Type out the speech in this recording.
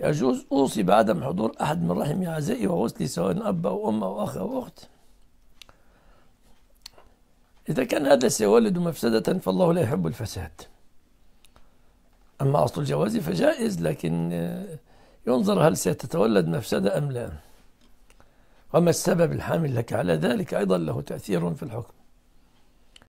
يجوز أوصي بعدم حضور أحد من رحم أعزائي وغسلي سواء أب أو أم أو أخ أو أخت إذا كان هذا سيولد مفسدة فالله لا يحب الفساد أما أصل الجواز فجائز لكن آه، ينظر هل ستتولد مفسدة أم لا وما السبب الحامل لك على ذلك أيضا له تأثير في الحكم